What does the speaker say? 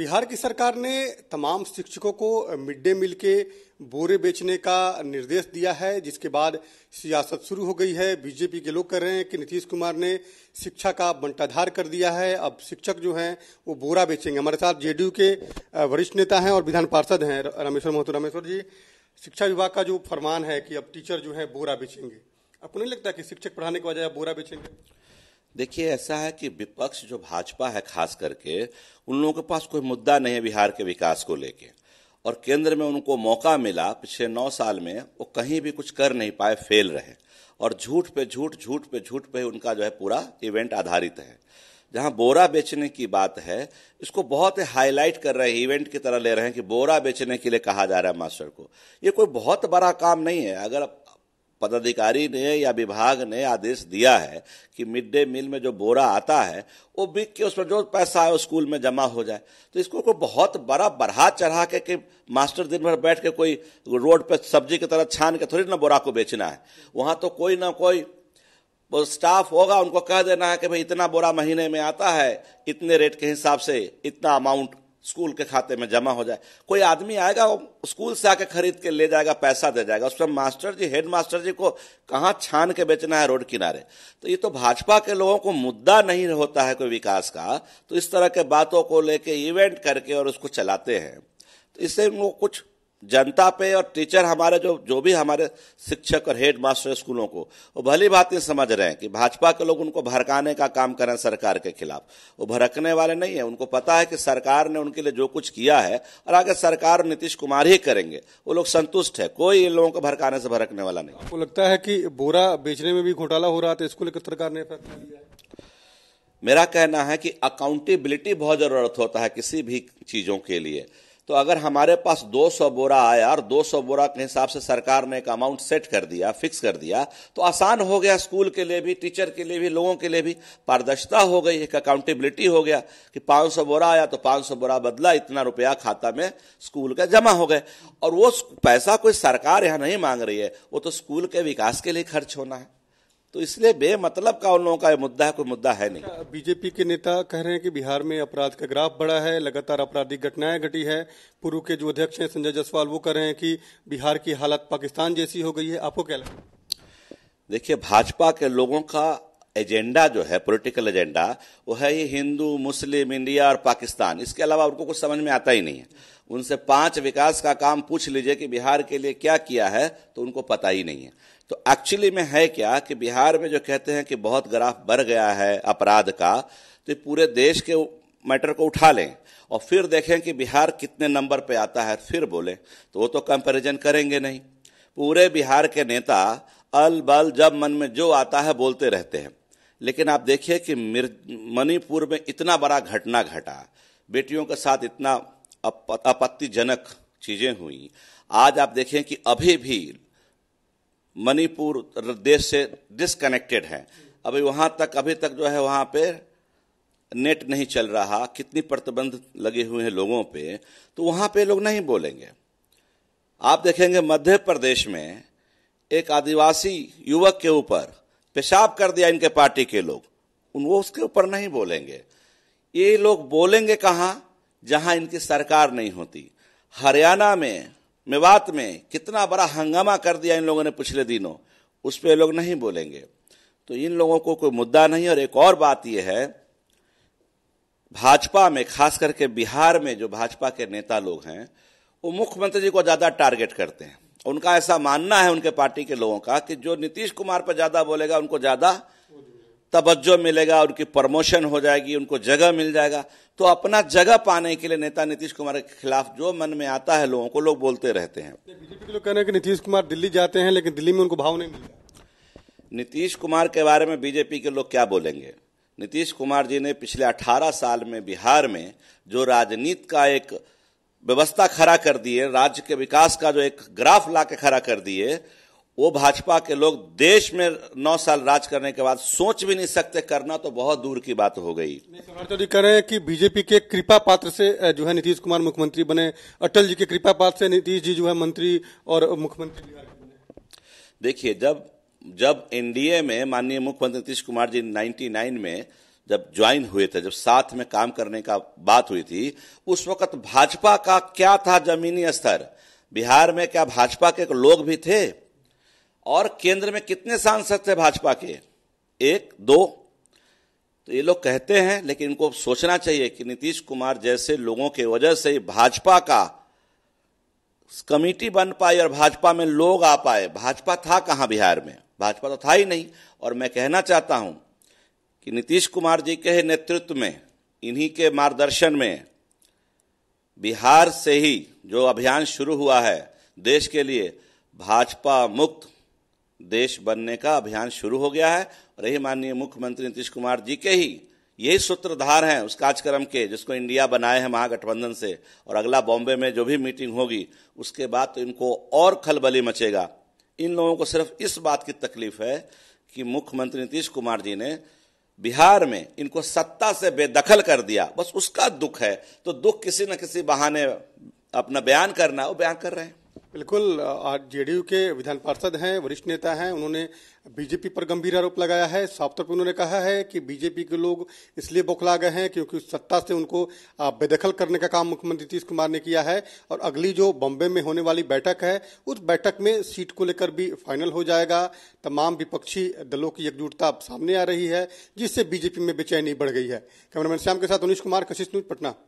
बिहार की सरकार ने तमाम शिक्षकों को मिड डे मील के बोरे बेचने का निर्देश दिया है जिसके बाद सियासत शुरू हो गई है बीजेपी के लोग कह रहे हैं कि नीतीश कुमार ने शिक्षा का बंटाधार कर दिया है अब शिक्षक जो हैं वो बोरा बेचेंगे हमारे साथ जेडीयू के वरिष्ठ नेता हैं और विधान पार्षद हैं रामेश्वर महतो रामेश्वर जी शिक्षा विभाग का जो फरमान है कि अब टीचर जो है बोरा बेचेंगे आपको नहीं लगता कि शिक्षक पढ़ाने के बजाय बोरा बेचेंगे देखिए ऐसा है कि विपक्ष जो भाजपा है खास करके उन लोगों के पास कोई मुद्दा नहीं है बिहार के विकास को लेके और केंद्र में उनको मौका मिला पिछले नौ साल में वो कहीं भी कुछ कर नहीं पाए फेल रहे और झूठ पे झूठ झूठ पे झूठ पे उनका जो है पूरा इवेंट आधारित है जहां बोरा बेचने की बात है इसको बहुत हाईलाइट कर रहे हैं इवेंट की तरह ले रहे हैं कि बोरा बेचने के लिए कहा जा रहा है मास्टर को ये कोई बहुत बड़ा काम नहीं है अगर पदाधिकारी ने या विभाग ने आदेश दिया है कि मिड डे मील में जो बोरा आता है वो बिक के उस पर जो पैसा है स्कूल में जमा हो जाए तो इसको को बहुत बड़ा बढ़ा चढ़ा के कि मास्टर दिन भर बैठ के कोई रोड पर सब्जी की तरह छान के थोड़ी ना बोरा को बेचना है वहाँ तो कोई ना कोई वो स्टाफ होगा उनको कह देना है कि भाई इतना बोरा महीने में आता है इतने रेट के हिसाब से इतना अमाउंट स्कूल के खाते में जमा हो जाए कोई आदमी आएगा स्कूल से आके खरीद के ले जाएगा पैसा दे जाएगा उसमें master ji head master ji को कहाँ छान के बेचना है रोड किनारे तो ये तो भाजपा के लोगों को मुद्दा नहीं होता है कोई विकास का तो इस तरह के बातों को लेके इवेंट करके और उसको चलाते हैं तो इससे वो कुछ जनता पे और टीचर हमारे जो जो भी हमारे शिक्षक और हेड मास्टर स्कूलों को वो भली बात नहीं समझ रहे हैं कि भाजपा के लोग उनको भड़काने का काम कर रहे हैं सरकार के खिलाफ वो भड़कने वाले नहीं है उनको पता है कि सरकार ने उनके लिए जो कुछ किया है और आगे सरकार और नीतीश कुमार ही करेंगे वो लोग संतुष्ट है कोई इन लोगों को भड़काने से भड़कने वाला नहीं आपको लगता है कि बोरा बेचने में भी घोटाला हो रहा था इसको लेकर सरकार ने मेरा कहना है कि अकाउंटेबिलिटी बहुत जरूरत होता है किसी भी चीजों के लिए तो अगर हमारे पास 200 बोरा आया और 200 बोरा के हिसाब से सरकार ने एक अमाउंट सेट कर दिया फिक्स कर दिया तो आसान हो गया स्कूल के लिए भी टीचर के लिए भी लोगों के लिए भी पारदर्शिता हो गई एक अकाउंटेबिलिटी हो गया कि 500 बोरा आया तो 500 बोरा बदला इतना रुपया खाता में स्कूल का जमा हो गए और वो पैसा कोई सरकार यहां नहीं मांग रही है वो तो स्कूल के विकास के लिए खर्च होना है तो इसलिए बेमतलब का उन लोगों का मुद्दा है कोई मुद्दा है नहीं अच्छा, बीजेपी के नेता कह रहे हैं कि बिहार में अपराध का ग्राफ बढ़ा है लगातार आपराधिक घटनाएं घटी है पूर्व के जो अध्यक्ष हैं संजय जायसवाल वो कह रहे हैं कि बिहार की हालत पाकिस्तान जैसी हो गई है आपको क्या लगता है देखिए भाजपा के लोगों का एजेंडा जो है पॉलिटिकल एजेंडा वो है ये हिंदू मुस्लिम इंडिया और पाकिस्तान इसके अलावा उनको कुछ समझ में आता ही नहीं है उनसे पांच विकास का काम पूछ लीजिए कि बिहार के लिए क्या किया है तो उनको पता ही नहीं है तो एक्चुअली में है क्या कि बिहार में जो कहते हैं कि बहुत ग्राफ बढ़ गया है अपराध का तो पूरे देश के मैटर को उठा लें और फिर देखें कि बिहार कितने नंबर पे आता है फिर बोले तो वो तो कंपैरिजन करेंगे नहीं पूरे बिहार के नेता अल बल जब मन में जो आता है बोलते रहते हैं लेकिन आप देखिए कि मणिपुर में इतना बड़ा घटना घटा बेटियों के साथ इतना अप, आपत्तिजनक चीज़ें हुई आज आप देखें कि अभी भी मणिपुर देश से डिसकनेक्टेड है अभी वहां तक अभी तक जो है वहां पे नेट नहीं चल रहा कितनी प्रतिबंध लगे हुए हैं लोगों पे तो वहां पे लोग नहीं बोलेंगे आप देखेंगे मध्य प्रदेश में एक आदिवासी युवक के ऊपर पेशाब कर दिया इनके पार्टी के लोग उन वो उसके ऊपर नहीं बोलेंगे ये लोग बोलेंगे कहाँ जहां इनकी सरकार नहीं होती हरियाणा में मेवात में कितना बड़ा हंगामा कर दिया इन लोगों ने पिछले दिनों उस पर लोग नहीं बोलेंगे तो इन लोगों को कोई मुद्दा नहीं और एक और बात यह है भाजपा में खास करके बिहार में जो भाजपा के नेता लोग हैं वो मुख्यमंत्री जी को ज़्यादा टारगेट करते हैं उनका ऐसा मानना है उनके पार्टी के लोगों का कि जो नीतीश कुमार पर ज़्यादा बोलेगा उनको ज़्यादा तवज्जो मिलेगा उनकी प्रमोशन हो जाएगी उनको जगह मिल जाएगा तो अपना जगह पाने के लिए नेता नीतीश कुमार के खिलाफ जो मन में आता है लोगों को लोग बोलते रहते हैं बीजेपी के लोग कह रहे हैं कि नीतीश कुमार दिल्ली जाते हैं लेकिन दिल्ली में उनको भाव नहीं मिलता नीतीश कुमार के बारे में बीजेपी के लोग क्या बोलेंगे नीतीश कुमार जी ने पिछले अठारह साल में बिहार में जो राजनीति का एक व्यवस्था खड़ा कर दिए राज्य के विकास का जो एक ग्राफ ला खड़ा कर दिए वो भाजपा के लोग देश में नौ साल राज करने के बाद सोच भी नहीं सकते करना तो बहुत दूर की बात हो गई चौधरी तो कह रहे हैं कि बीजेपी के कृपा पात्र से जो है नीतीश कुमार मुख्यमंत्री बने अटल जी के कृपा पात्र से नीतीश जी जो है मंत्री और मुख्यमंत्री देखिए जब जब एनडीए में माननीय मुख्यमंत्री नीतीश कुमार जी नाइन्टी में जब ज्वाइन हुए थे जब साथ में काम करने का बात हुई थी उस वक्त भाजपा का क्या था जमीनी स्तर बिहार में क्या भाजपा के लोग भी थे और केंद्र में कितने सांसद थे भाजपा के एक दो तो ये लोग कहते हैं लेकिन इनको सोचना चाहिए कि नीतीश कुमार जैसे लोगों के वजह से भाजपा का कमेटी बन पाई और भाजपा में लोग आ पाए भाजपा था कहां बिहार में भाजपा तो था ही नहीं और मैं कहना चाहता हूं कि नीतीश कुमार जी के नेतृत्व में इन्हीं के मार्गदर्शन में बिहार से ही जो अभियान शुरू हुआ है देश के लिए भाजपा मुक्त देश बनने का अभियान शुरू हो गया है और यही माननीय मुख्यमंत्री नीतीश कुमार जी के ही यही सूत्रधार हैं उस कार्यक्रम के जिसको इंडिया बनाए हैं महागठबंधन से और अगला बॉम्बे में जो भी मीटिंग होगी उसके बाद तो इनको और खलबली मचेगा इन लोगों को सिर्फ इस बात की तकलीफ है कि मुख्यमंत्री नीतीश कुमार जी ने बिहार में इनको सत्ता से बेदखल कर दिया बस उसका दुख है तो दुख किसी न किसी बहाने अपना बयान करना वो बयान कर रहे हैं बिल्कुल आज जेडीयू के विधान पार्षद हैं वरिष्ठ नेता हैं उन्होंने बीजेपी पर गंभीर आरोप लगाया है साफ तौर पर उन्होंने कहा है कि बीजेपी के लोग इसलिए बौखला गए हैं क्योंकि उस सत्ता से उनको बेदखल करने का काम मुख्यमंत्री नीतीश कुमार ने किया है और अगली जो बॉम्बे में होने वाली बैठक है उस बैठक में सीट को लेकर भी फाइनल हो जाएगा तमाम विपक्षी दलों की एकजुटता अब सामने आ रही है जिससे बीजेपी में बेचैनी बढ़ गई है कैमरामैन श्याम के साथ अनिश कुमार कशिश न्यूज पटना